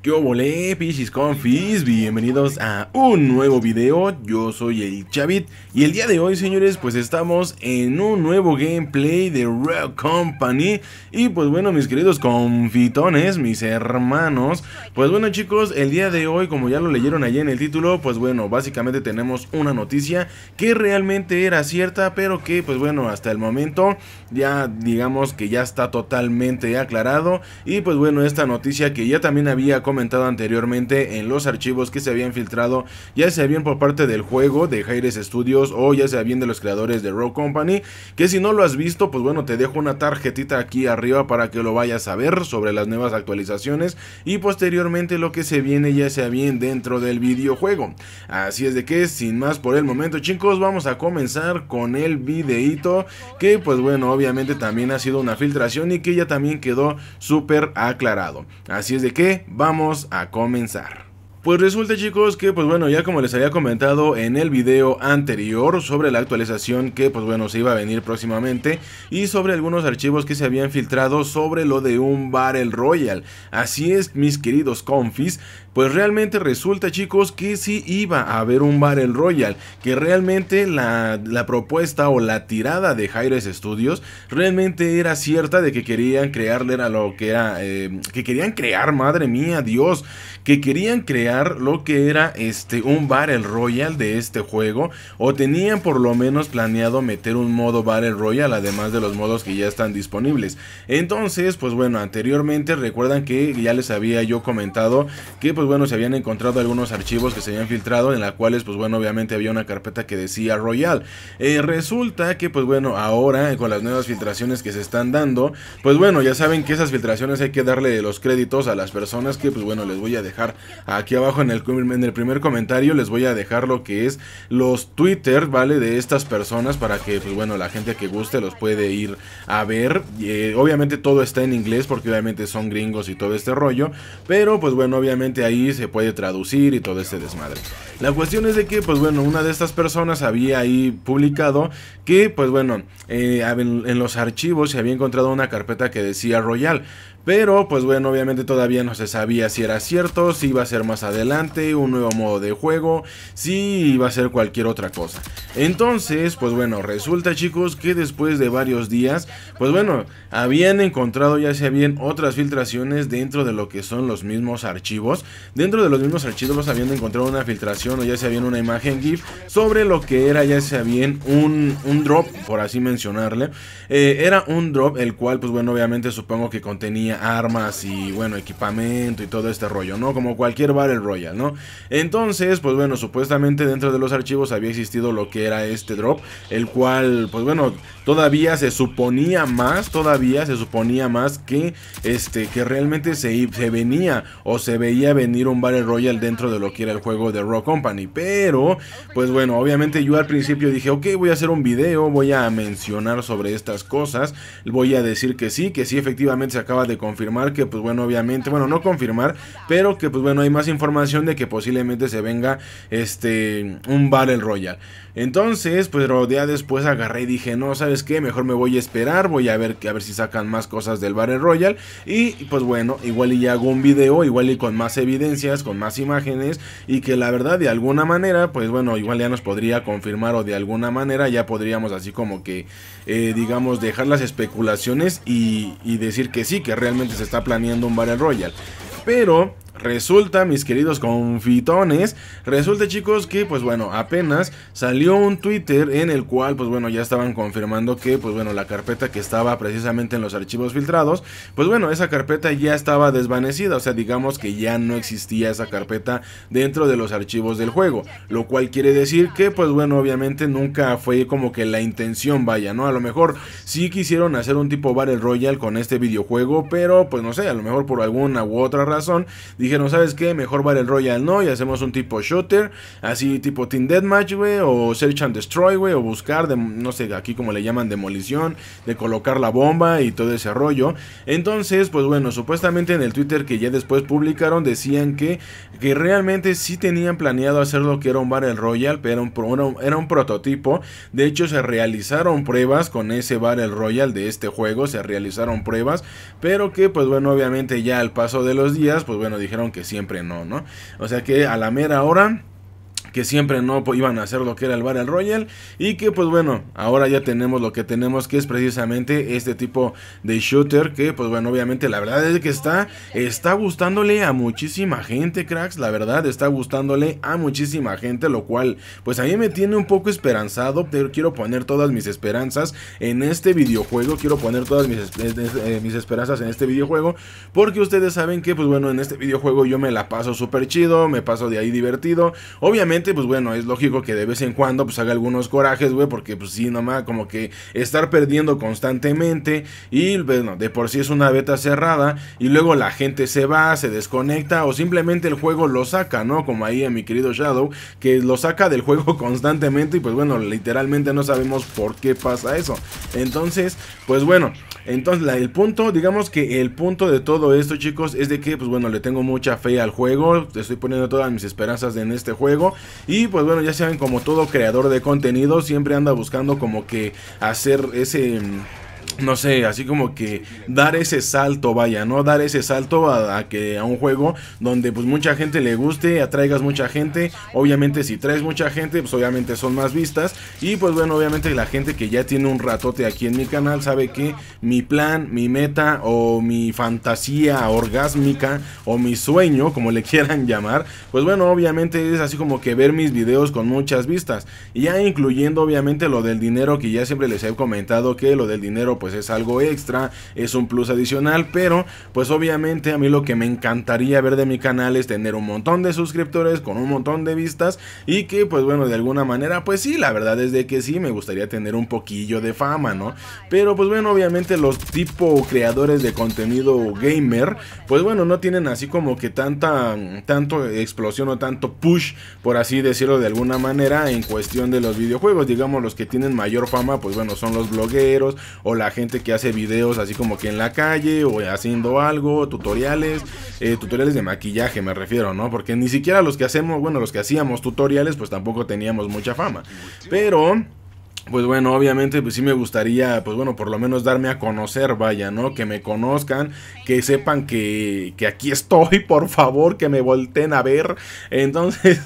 ¿Qué volé, Pichis Confis? Bienvenidos a un nuevo video, yo soy el Chavit y el día de hoy señores pues estamos en un nuevo gameplay de Real Company y pues bueno mis queridos confitones, mis hermanos pues bueno chicos el día de hoy como ya lo leyeron allá en el título pues bueno básicamente tenemos una noticia que realmente era cierta pero que pues bueno hasta el momento ya digamos que ya está totalmente aclarado y pues bueno esta noticia que ya también había comentado anteriormente en los archivos que se habían filtrado, ya sea bien por parte del juego de Jaires Studios o ya sea bien de los creadores de Rogue Company, que si no lo has visto, pues bueno, te dejo una tarjetita aquí arriba para que lo vayas a ver sobre las nuevas actualizaciones y posteriormente lo que se viene ya sea bien dentro del videojuego. Así es de que sin más por el momento, chicos, vamos a comenzar con el videito que pues bueno, obviamente también ha sido una filtración y que ya también quedó súper aclarado. Así es de que vamos vamos a comenzar. Pues resulta chicos que pues bueno ya como les había comentado en el video anterior sobre la actualización que pues bueno se iba a venir próximamente y sobre algunos archivos que se habían filtrado sobre lo de un Battle Royale. Así es mis queridos confis, pues realmente resulta chicos que sí iba a haber un Battle Royale, que realmente la, propuesta o la tirada de Jaires Studios realmente era cierta de que querían crearle a lo que era, eh, que querían crear, madre mía, Dios, que querían crear lo que era este, un Battle Royale de este juego. O tenían por lo menos planeado meter un modo Battle Royale, además de los modos que ya están disponibles. Entonces, pues bueno, anteriormente recuerdan que ya les había yo comentado que pues bueno, se habían encontrado algunos archivos que se habían filtrado en las cuales pues bueno, obviamente había una carpeta que decía Royal. Eh, resulta que pues bueno, ahora con las nuevas filtraciones que se están dando, pues bueno, ya saben que esas filtraciones hay que darle los créditos a las personas que pues bueno, les voy a dejar aquí abajo en el, en el primer comentario les voy a dejar lo que es los Twitter, ¿vale? De estas personas para que, pues bueno, la gente que guste los puede ir a ver. Eh, obviamente todo está en inglés porque obviamente son gringos y todo este rollo. Pero pues bueno, obviamente ahí se puede traducir y todo este desmadre. La cuestión es de que, pues bueno, una de estas personas había ahí publicado que, pues bueno, eh, en, en los archivos se había encontrado una carpeta que decía Royal. Pero pues bueno, obviamente todavía no se sabía si era cierto, si iba a ser más adelante, un nuevo modo de juego, si iba a ser cualquier otra cosa. Entonces, pues bueno, resulta chicos que después de varios días, pues bueno, habían encontrado ya se bien otras filtraciones dentro de lo que son los mismos archivos. Dentro de los mismos archivos habían encontrado una filtración o ya se bien una imagen GIF sobre lo que era ya sea bien un, drop, por así mencionarle. Eh, era un drop el cual pues bueno, obviamente supongo que contenía armas y bueno, equipamiento y todo este rollo, ¿no? Como cualquier Battle Royale, ¿no? Entonces, pues bueno, supuestamente dentro de los archivos había existido lo que era este drop, el cual, pues bueno, todavía se suponía más, todavía se suponía más que este que realmente se, se venía o se veía venir un Battle Royale dentro de lo que era el juego de Rock Company, pero pues bueno, obviamente yo al principio dije, ok, voy a hacer un video, voy a mencionar sobre estas cosas, voy a decir que sí, que sí efectivamente se acaba de confirmar que pues bueno, obviamente, bueno, no confirmar, pero que pues bueno, hay más información de que posiblemente se venga este un Battle Royale. Entonces, pues rodea después agarré y dije, no, ¿sabes qué? Mejor me voy a esperar, voy a ver, a ver si sacan más cosas del Battle Royal. Y pues bueno, igual y hago un video, igual y con más evidencias, con más imágenes. Y que la verdad, de alguna manera, pues bueno, igual ya nos podría confirmar o de alguna manera ya podríamos así como que, eh, digamos, dejar las especulaciones y, y decir que sí, que realmente se está planeando un Battle Royal. Pero Resulta, mis queridos confitones, resulta chicos que pues bueno, apenas salió un Twitter en el cual pues bueno, ya estaban confirmando que pues bueno, la carpeta que estaba precisamente en los archivos filtrados, pues bueno, esa carpeta ya estaba desvanecida, o sea, digamos que ya no existía esa carpeta dentro de los archivos del juego, lo cual quiere decir que pues bueno, obviamente nunca fue como que la intención vaya, ¿no? A lo mejor sí quisieron hacer un tipo Battle Royale con este videojuego, pero pues no sé, a lo mejor por alguna u otra razón, dijeron, ¿sabes qué? Mejor Battle Royale no y hacemos un tipo shooter, así tipo Team Deathmatch, güey, o Search and Destroy, güey, o buscar, de, no sé, aquí como le llaman demolición, de colocar la bomba y todo ese rollo. Entonces, pues bueno, supuestamente en el Twitter que ya después publicaron decían que, que realmente sí tenían planeado hacer lo que era un Battle Royale, pero era un, era un prototipo. De hecho, se realizaron pruebas con ese Battle Royale de este juego, se realizaron pruebas, pero que pues bueno, obviamente ya al paso de los días, pues bueno, dijeron que siempre no, ¿no? O sea que a la mera hora que siempre no iban a hacer lo que era el barrel royal y que pues bueno, ahora ya tenemos lo que tenemos que es precisamente este tipo de shooter que pues bueno, obviamente la verdad es que está está gustándole a muchísima gente, cracks, la verdad está gustándole a muchísima gente, lo cual pues a mí me tiene un poco esperanzado, pero quiero poner todas mis esperanzas en este videojuego, quiero poner todas mis, eh, eh, mis esperanzas en este videojuego porque ustedes saben que pues bueno, en este videojuego yo me la paso súper chido, me paso de ahí divertido. Obviamente pues bueno, es lógico que de vez en cuando pues haga algunos corajes, güey, porque pues sí, nomás como que estar perdiendo constantemente y bueno, de por sí es una beta cerrada y luego la gente se va, se desconecta o simplemente el juego lo saca, ¿no? Como ahí a mi querido Shadow, que lo saca del juego constantemente y pues bueno, literalmente no sabemos por qué pasa eso. Entonces, pues bueno, entonces el punto, digamos que el punto de todo esto, chicos, es de que pues bueno, le tengo mucha fe al juego, estoy poniendo todas mis esperanzas en este juego y pues bueno, ya saben, como todo creador de contenido, siempre anda buscando como que hacer ese mm, no sé, así como que dar ese salto, vaya, ¿no? Dar ese salto a, que a un juego donde pues mucha gente le guste, atraigas mucha gente. Obviamente si traes mucha gente, pues obviamente son más vistas. Y pues bueno, obviamente la gente que ya tiene un ratote aquí en mi canal sabe que mi plan, mi meta o mi fantasía orgásmica o mi sueño, como le quieran llamar, pues bueno, obviamente es así como que ver mis videos con muchas vistas. ya incluyendo obviamente lo del dinero que ya siempre les he comentado que lo del dinero pues pues, es algo extra, es un plus adicional, pero pues obviamente a mí lo que me encantaría ver de mi canal es tener un montón de suscriptores con un montón de vistas y que pues bueno, de alguna manera pues sí, la verdad es de que sí, me gustaría tener un poquillo de fama, ¿no? Pero pues bueno, obviamente los tipo creadores de contenido gamer, pues bueno, no tienen así como que tanta, tanto explosión o tanto push, por así decirlo de alguna manera, en cuestión de los videojuegos, digamos los que tienen mayor fama, pues bueno, son los blogueros o la gente que hace videos así como que en la calle o haciendo algo, tutoriales, eh, tutoriales de maquillaje me refiero, ¿no? Porque ni siquiera los que hacemos, bueno, los que hacíamos tutoriales, pues tampoco teníamos mucha fama. Pero pues bueno, obviamente pues sí me gustaría, pues bueno, por lo menos darme a conocer, vaya, ¿no? Que me conozcan, que sepan que, aquí estoy, por favor, que me volteen a ver. Entonces,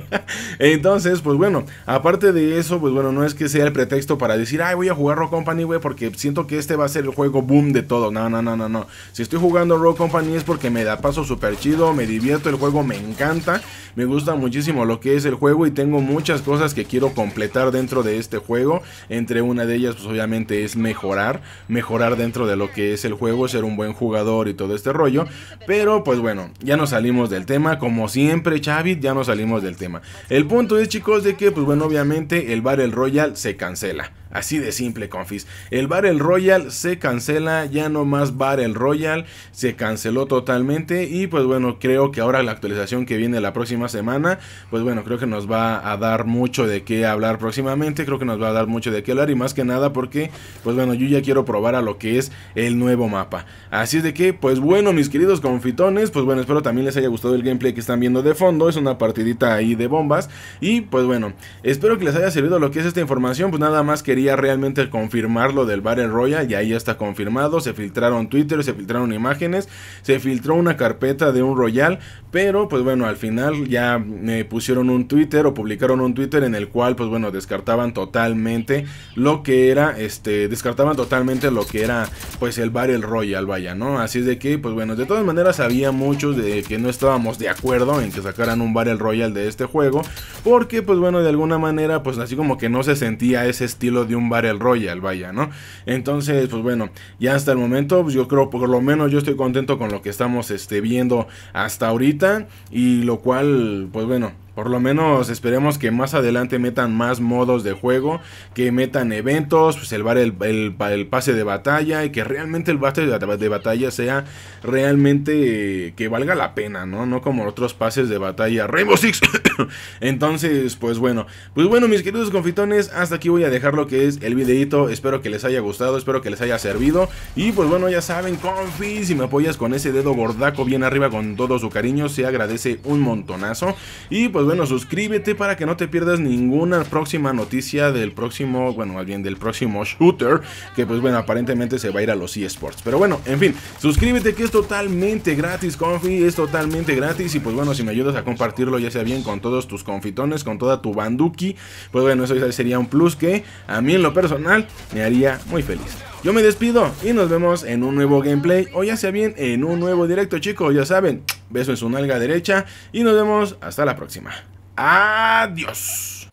entonces, pues bueno, aparte de eso, pues bueno, no es que sea el pretexto para decir, ay, voy a jugar Rock Company, güey, porque siento que este va a ser el juego boom de todo. No, no, no, no, no. Si estoy jugando Rock Company es porque me da paso super chido, me divierto, el juego me encanta, me gusta muchísimo lo que es el juego y tengo muchas cosas que quiero completar dentro de este juego. Entre una de ellas, pues obviamente es mejorar, mejorar dentro de lo que es el juego, ser un buen jugador y todo este rollo. Pero pues bueno, ya nos salimos del tema, como siempre, Chavit, ya nos salimos del tema. El punto es, chicos, de que pues bueno, obviamente el Battle Royale se cancela. Así de simple, confis. El barrel Royal se cancela, ya no más barrel Royal, se canceló totalmente y pues bueno, creo que ahora la actualización que viene la próxima semana, pues bueno, creo que nos va a dar mucho de qué hablar próximamente, creo que nos va a dar mucho de qué hablar y más que nada porque pues bueno, yo ya quiero probar a lo que es el nuevo mapa. Así es de que, pues bueno, mis queridos confitones, pues bueno, espero también les haya gustado el gameplay que están viendo de fondo, es una partidita ahí de bombas y pues bueno, espero que les haya servido lo que es esta información, pues nada más quería realmente confirmar lo del Barrel Royal y ahí ya está confirmado, se filtraron Twitter, se filtraron imágenes, se filtró una carpeta de un Royal, pero pues bueno, al final ya me eh, pusieron un Twitter o publicaron un Twitter en el cual pues bueno, descartaban totalmente lo que era, este, descartaban totalmente lo que era pues el Battle Royale, vaya, ¿no? Así es de que pues bueno, de todas maneras había muchos de que no estábamos de acuerdo en que sacaran un Battle Royale de este juego, porque pues bueno, de alguna manera pues así como que no se sentía ese estilo de un un Battle royal vaya, ¿no? Entonces, pues bueno, ya hasta el momento, pues yo creo, por lo menos yo estoy contento con lo que estamos este, viendo hasta ahorita. Y lo cual, pues bueno, por lo menos esperemos que más adelante metan más modos de juego, que metan eventos, pues el, el, el pase de batalla y que realmente el pase de batalla sea realmente eh, que valga la pena, ¿no? No como otros pases de batalla Rainbow Six. Entonces, pues bueno, pues bueno mis queridos confitones, hasta aquí voy a dejar lo que es el videito. Espero que les haya gustado, espero que les haya servido. Y pues bueno, ya saben, confis, si me apoyas con ese dedo gordaco bien arriba con todo su cariño, se agradece un montonazo. Y pues pues bueno, suscríbete para que no te pierdas ninguna próxima noticia del próximo, bueno, alguien del próximo shooter, que pues bueno, aparentemente se va a ir a los eSports. Pero bueno, en fin, suscríbete que es totalmente gratis, Confi, es totalmente gratis y pues bueno, si me ayudas a compartirlo ya sea bien con todos tus confitones, con toda tu banduki, pues bueno, eso sería un plus que a mí en lo personal me haría muy feliz. Yo me despido y nos vemos en un nuevo gameplay o ya sea bien en un nuevo directo, chicos, ya saben beso en su nalga derecha y nos vemos hasta la próxima. Adiós.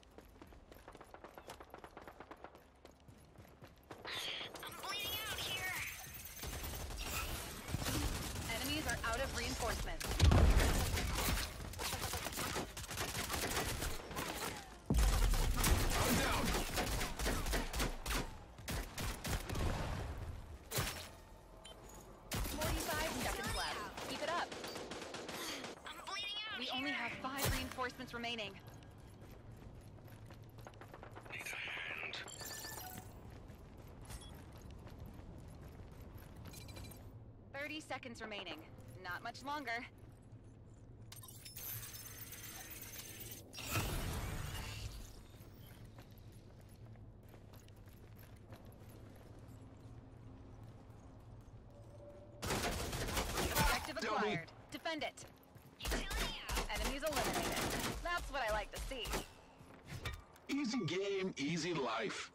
30 seconds remaining. Not much longer. Objective acquired. Defend it. Enemies eliminated. That's what I like to see. Easy game, easy life.